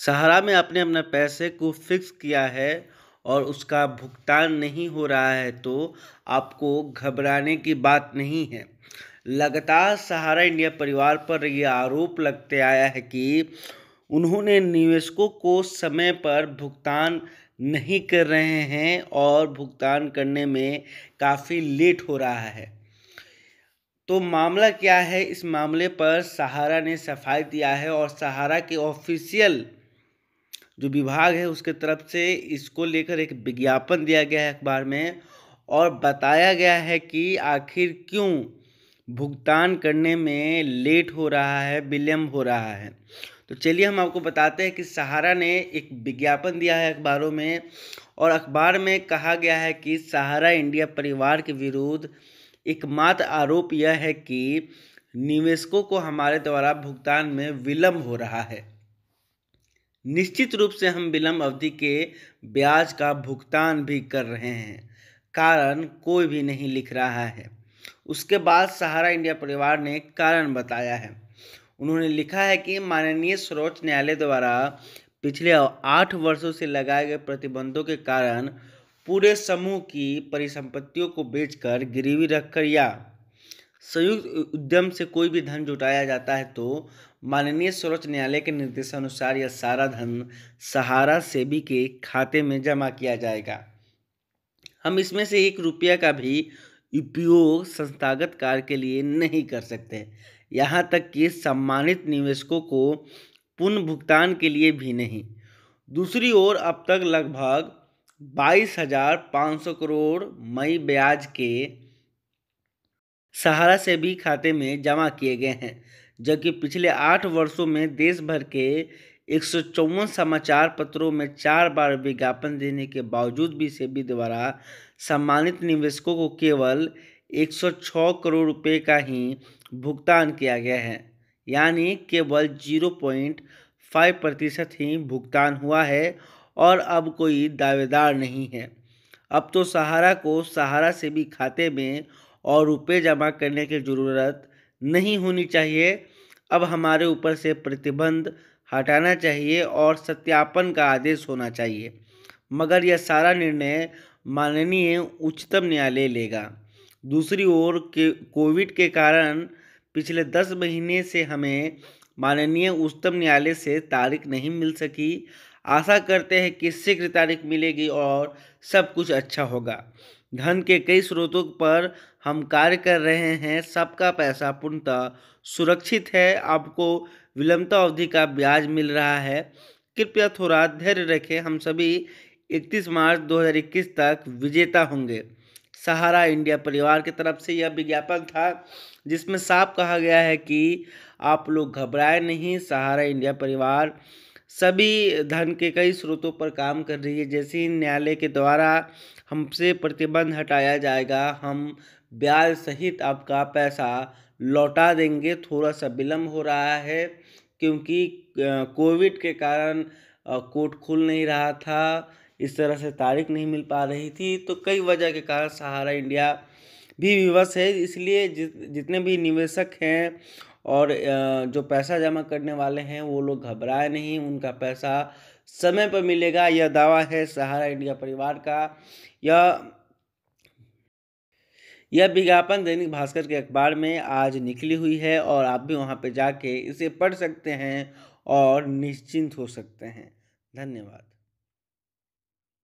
सहारा में आपने अपने पैसे को फिक्स किया है और उसका भुगतान नहीं हो रहा है तो आपको घबराने की बात नहीं है लगातार सहारा इंडिया परिवार पर यह आरोप लगते आया है कि उन्होंने निवेशकों को समय पर भुगतान नहीं कर रहे हैं और भुगतान करने में काफ़ी लेट हो रहा है तो मामला क्या है इस मामले पर सहारा ने सफाई दिया है और सहारा के ऑफिशियल जो विभाग है उसके तरफ से इसको लेकर एक विज्ञापन दिया गया है अखबार में और बताया गया है कि आखिर क्यों भुगतान करने में लेट हो रहा है विलम्ब हो रहा है तो चलिए हम आपको बताते हैं कि सहारा ने एक विज्ञापन दिया है अखबारों में और अखबार में कहा गया है कि सहारा इंडिया परिवार के विरुद्ध एकमात्र आरोप यह है कि निवेशकों को हमारे द्वारा भुगतान में विलम्ब हो रहा है निश्चित रूप से हम विलंब अवधि के ब्याज का भुगतान भी कर रहे हैं कारण कोई भी नहीं लिख रहा है उसके बाद सहारा इंडिया परिवार ने कारण बताया है उन्होंने लिखा है कि माननीय सर्वोच्च न्यायालय द्वारा पिछले आठ वर्षों से लगाए गए प्रतिबंधों के कारण पूरे समूह की परिसंपत्तियों को बेचकर गिरवी रखकर या संयुक्त उद्यम से कोई भी धन जुटाया जाता है तो माननीय सर्वोच्च न्यायालय के निर्देशानुसार यह सारा धन सहारा सेबी के खाते में जमा किया जाएगा हम इसमें से एक रुपया का भी उपयोग संस्थागत कार्य के लिए नहीं कर सकते यहाँ तक कि सम्मानित निवेशकों को पुनः भुगतान के लिए भी नहीं दूसरी ओर अब तक लगभग बाईस हजार पाँच सौ करोड़ मई ब्याज के सहारा से भी खाते में जमा किए गए हैं जबकि पिछले आठ वर्षों में देश भर के एक समाचार पत्रों में चार बार विज्ञापन देने के बावजूद भी सेबी द्वारा सम्मानित निवेशकों को केवल 106 करोड़ रुपए का ही भुगतान किया गया है यानी केवल 0.5 प्रतिशत ही भुगतान हुआ है और अब कोई दावेदार नहीं है अब तो सहारा को सहारा से भी खाते में और रुपये जमा करने की ज़रूरत नहीं होनी चाहिए अब हमारे ऊपर से प्रतिबंध हटाना चाहिए और सत्यापन का आदेश होना चाहिए मगर यह सारा निर्णय माननीय उच्चतम न्यायालय लेगा दूसरी ओर के कोविड के कारण पिछले दस महीने से हमें माननीय उच्चतम न्यायालय से तारीख नहीं मिल सकी आशा करते हैं कि शीघ्र तारीख मिलेगी और सब कुछ अच्छा होगा धन के कई स्रोतों पर हम कार्य कर रहे हैं सबका पैसा पूर्णतः सुरक्षित है आपको विलंबता अवधि का ब्याज मिल रहा है कृपया थोड़ा धैर्य रखें हम सभी 31 मार्च 2021 तक विजेता होंगे सहारा इंडिया परिवार की तरफ से यह विज्ञापन था जिसमें साफ कहा गया है कि आप लोग घबराए नहीं सहारा इंडिया परिवार सभी धन के कई स्रोतों पर काम कर रही है जैसे ही न्यायालय के द्वारा हमसे प्रतिबंध हटाया जाएगा हम ब्याज सहित आपका पैसा लौटा देंगे थोड़ा सा विलम्ब हो रहा है क्योंकि कोविड के कारण कोर्ट खुल नहीं रहा था इस तरह से तारीख नहीं मिल पा रही थी तो कई वजह के कारण सहारा इंडिया भी विवश है इसलिए जितने भी निवेशक हैं और जो पैसा जमा करने वाले हैं वो लोग घबराए नहीं उनका पैसा समय पर मिलेगा यह दावा है सहारा इंडिया परिवार का यह यह विज्ञापन दैनिक भास्कर के अखबार में आज निकली हुई है और आप भी वहाँ पे जाके इसे पढ़ सकते हैं और निश्चिंत हो सकते हैं धन्यवाद